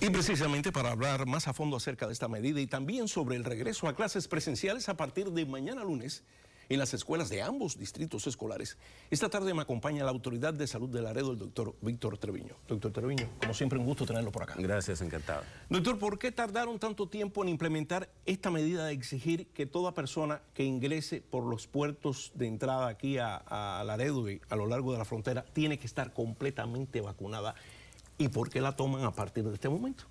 Y precisamente para hablar más a fondo acerca de esta medida y también sobre el regreso a clases presenciales a partir de mañana lunes en las escuelas de ambos distritos escolares, esta tarde me acompaña la autoridad de salud de Laredo, el doctor Víctor Treviño. Doctor Treviño, como siempre un gusto tenerlo por acá. Gracias, encantado. Doctor, ¿por qué tardaron tanto tiempo en implementar esta medida de exigir que toda persona que ingrese por los puertos de entrada aquí a, a Laredo y a lo largo de la frontera tiene que estar completamente vacunada? y por qué la toman a partir de este momento.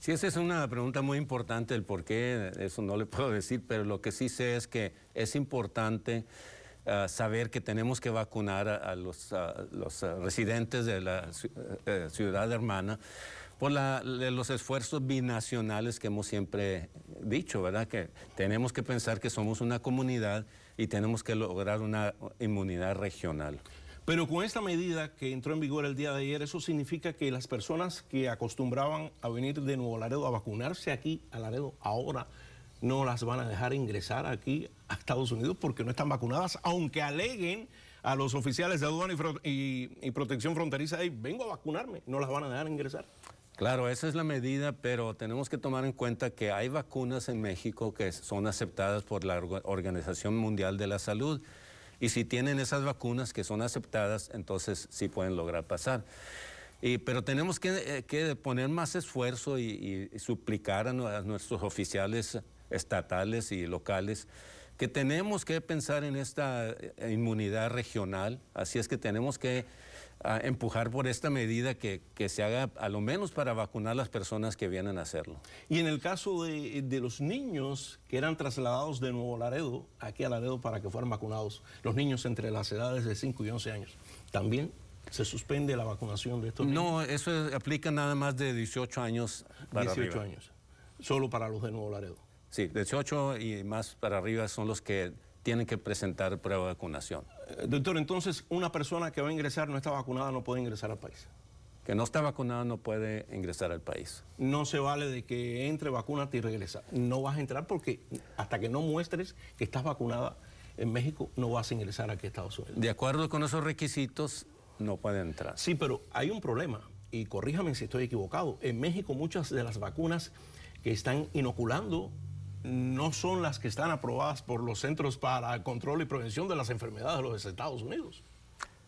Sí, esa es una pregunta muy importante, el por qué, eso no le puedo decir, pero lo que sí sé es que es importante ah, saber que tenemos que vacunar a, los, ah, residentes de la eh, eh, ciudad hermana por los esfuerzos binacionales que hemos siempre dicho, ¿verdad? Que tenemos que pensar que somos una comunidad y tenemos que lograr una inmunidad regional. Pero con esta medida que entró en vigor el día de ayer, eso significa que las personas que acostumbraban a venir de Nuevo Laredo a vacunarse aquí a Laredo ahora no las van a dejar ingresar aquí a Estados Unidos porque no están vacunadas, aunque aleguen a los oficiales de aduana y, protección fronteriza, vengo a vacunarme, no las van a dejar ingresar. Claro, esa es la medida, pero tenemos que tomar en cuenta que hay vacunas en México que son aceptadas por la Organización Mundial de la Salud. Y si tienen esas vacunas que son aceptadas, entonces sí pueden lograr pasar. Y, pero tenemos que, eh, poner más esfuerzo y, suplicar a, nuestros oficiales estatales y locales que tenemos que pensar en esta eh, inmunidad regional. Así es que tenemos que a empujar por esta medida que, se haga a lo menos para vacunar las personas que vienen a hacerlo. Y en el caso de, los niños que eran trasladados de Nuevo Laredo aquí a Laredo para que fueran vacunados, los niños entre las edades de 5 y 11 años, también se suspende la vacunación de estos niños. No, eso aplica nada más de 18 años para 18 años, solo para los de Nuevo Laredo. Sí, 18 y más para arriba son los que tienen que presentar prueba de vacunación. Eh, doctor, entonces una persona que va a ingresar no está vacunada no puede ingresar al país. Que no está vacunada no puede ingresar al país. No se vale de que entre, vacúnate y regresa. No vas a entrar porque hasta que no muestres que estás vacunada en México, no vas a ingresar aquí a Estados Unidos. De acuerdo con esos requisitos, no puede entrar. Sí, pero hay un problema, y corríjame si estoy equivocado. En México muchas de las vacunas que están inoculando no son las que están aprobadas por los Centros para Control y Prevención de las Enfermedades de los Estados Unidos.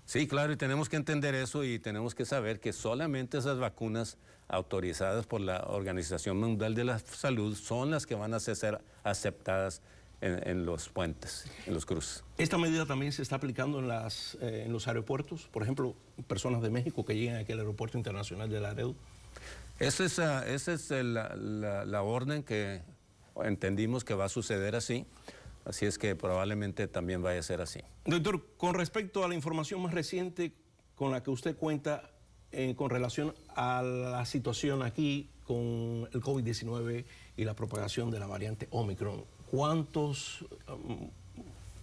Sí, claro, y tenemos que entender eso y tenemos que saber que solamente esas vacunas autorizadas por la Organización Mundial de la Salud son las que van a ser aceptadas en, los puentes, en los cruces. ¿Esta medida también se está aplicando en, las, eh, en los aeropuertos? Por ejemplo, personas de México que llegan aquí al Aeropuerto Internacional de la Esa es, ah, esa es la orden que entendimos que va a suceder así, así es que probablemente también vaya a ser así. Doctor, con respecto a la información más reciente con la que usted cuenta eh, con relación a la situación aquí con el COVID-19 y la propagación de la variante Omicron, ¿cuántos um,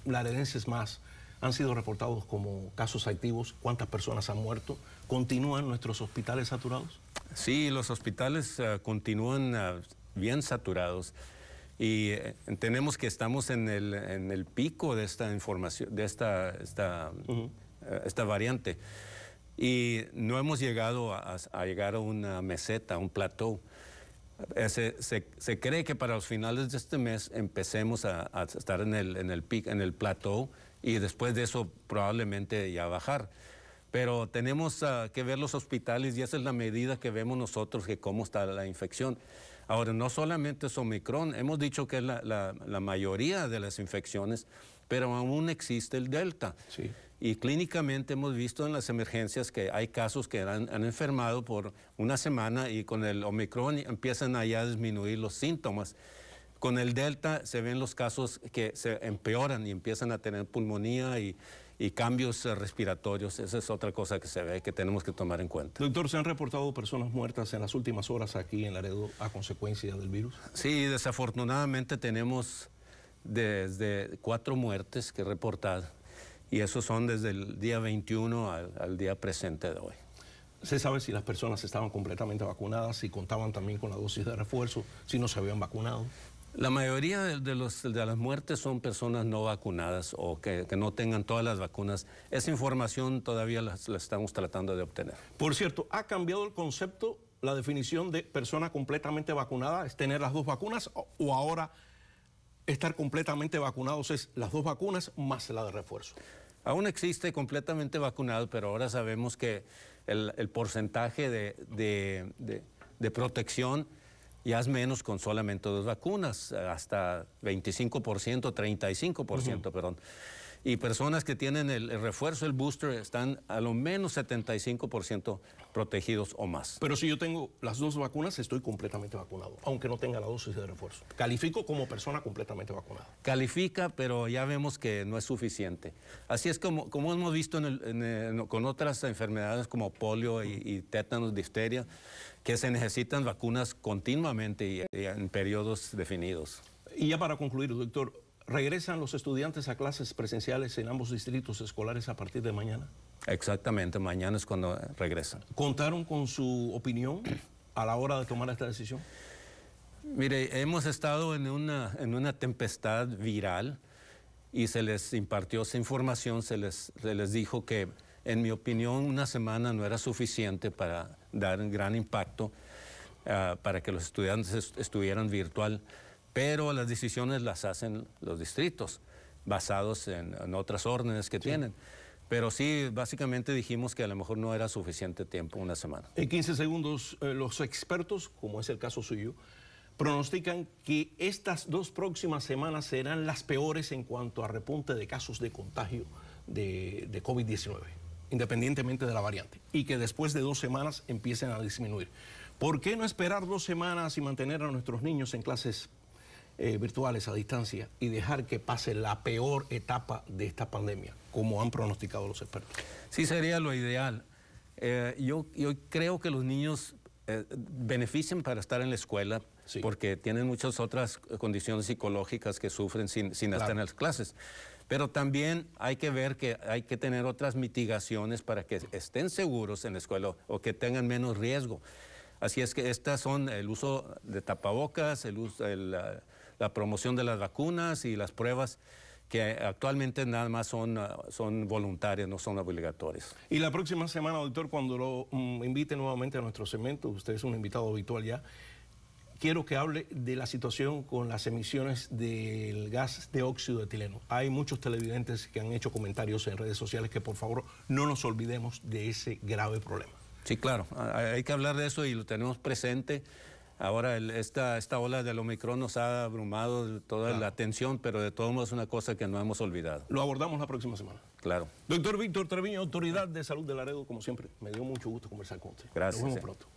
laredenses más han sido reportados como casos activos? ¿Cuántas personas han muerto? ¿Continúan nuestros hospitales saturados? Sí, los hospitales ah, continúan ah, bien saturados. Y eh, tenemos que estamos en el, en el pico de esta información, de esta, esta, eh, esta variante. Y no hemos llegado a, llegar a una meseta, a un plateau. Eh, se, se, cree que para los finales de este mes empecemos a, a estar en el, en el en el plateau, y después de eso probablemente ya bajar pero tenemos ah, que ver los hospitales y esa es la medida que vemos nosotros que cómo está la infección. Ahora, no solamente es Omicron, hemos dicho que es la, mayoría de las infecciones, pero aún existe el Delta. Y clínicamente hemos visto en las emergencias que hay casos que han, han, enfermado por una semana y con el Omicron empiezan allá a disminuir los síntomas. Con el Delta se ven los casos que se empeoran y empiezan a tener pulmonía y y cambios eh, respiratorios. Esa es otra cosa que se ve que tenemos que tomar en cuenta. Doctor, ¿se han reportado personas muertas en las últimas horas aquí en Laredo a consecuencia del virus? Sí, desafortunadamente tenemos desde cuatro muertes que reportar y esos son desde el día 21 al, al día presente de hoy. ¿Se sabe si las personas estaban completamente vacunadas, si contaban también con la dosis de refuerzo, si no se habían vacunado? La mayoría de, las muertes son personas no vacunadas o que, no tengan todas las vacunas. Esa información todavía la, estamos tratando de obtener. Por cierto, ¿ha cambiado el concepto, la definición de persona completamente vacunada? ¿Es tener las dos vacunas o, ahora estar completamente vacunados es las dos vacunas más la de refuerzo? Aún existe completamente vacunado, pero ahora sabemos que el, porcentaje de, de protección y haz menos con solamente dos vacunas, hasta 25%, 35%, perdón y personas que tienen el, refuerzo, el booster, están a lo menos 75% protegidos o más. Pero si yo tengo las dos vacunas, estoy completamente vacunado, aunque no tenga la dosis de refuerzo. Califico como persona completamente vacunada. Califica, pero ya vemos que no es suficiente. Así es como, como hemos visto en con otras enfermedades como polio y, tétanos, difteria, que se necesitan vacunas continuamente y en periodos definidos. Y ya para concluir, doctor, ¿Regresan los estudiantes a clases presenciales en ambos distritos escolares a partir de mañana? Exactamente, mañana es cuando regresan. ¿Contaron con su opinión a la hora de tomar esta decisión? Mire, hemos estado en una, en una tempestad viral y se les impartió esa información, se les, les dijo que, en mi opinión, una semana no era suficiente para dar un gran impacto, ah, para que los estudiantes estuvieran virtual pero las decisiones las hacen los distritos, basados en, otras órdenes que tienen. Pero sí, básicamente dijimos que a lo mejor no era suficiente tiempo, una semana. En 15 segundos, eh, los expertos, como es el caso suyo, pronostican que estas dos próximas semanas serán las peores en cuanto a repunte de casos de contagio de, de COVID-19, independientemente de la variante, y que después de dos semanas empiecen a disminuir. ¿Por qué no esperar dos semanas y mantener a nuestros niños en clases eh, virtuales a distancia y dejar que pase la peor etapa de esta pandemia, como han pronosticado los expertos. Sí, sería lo ideal. Eh, yo, yo creo que los niños beneficien eh, benefician para estar en la escuela porque tienen muchas otras condiciones psicológicas que sufren sin, estar en las clases. Pero también hay que ver que hay que tener otras mitigaciones para que estén seguros en la escuela o que tengan menos riesgo. Así es que estas son el uso de tapabocas, el uso, ah, la promoción de las vacunas y las pruebas que actualmente nada más son, ah, son voluntarias, no son obligatorias. Y la próxima semana, doctor, cuando lo mm, invite nuevamente a nuestro segmento, usted es un invitado habitual ya, quiero que hable de la situación con las emisiones del gas de óxido de etileno. Hay muchos televidentes que han hecho comentarios en redes sociales que por favor no nos olvidemos de ese grave problema. Sí, claro, ah, hay que hablar de eso y lo tenemos presente. Ahora, esta, esta ola del Omicron nos ha abrumado toda la atención, pero de todos modos es una cosa que no hemos olvidado. Lo abordamos la próxima semana. Claro. Doctor Víctor Treviño, autoridad de salud de Laredo, como siempre, me dio mucho gusto conversar con usted. Gracias. Nos vemos eh. pronto.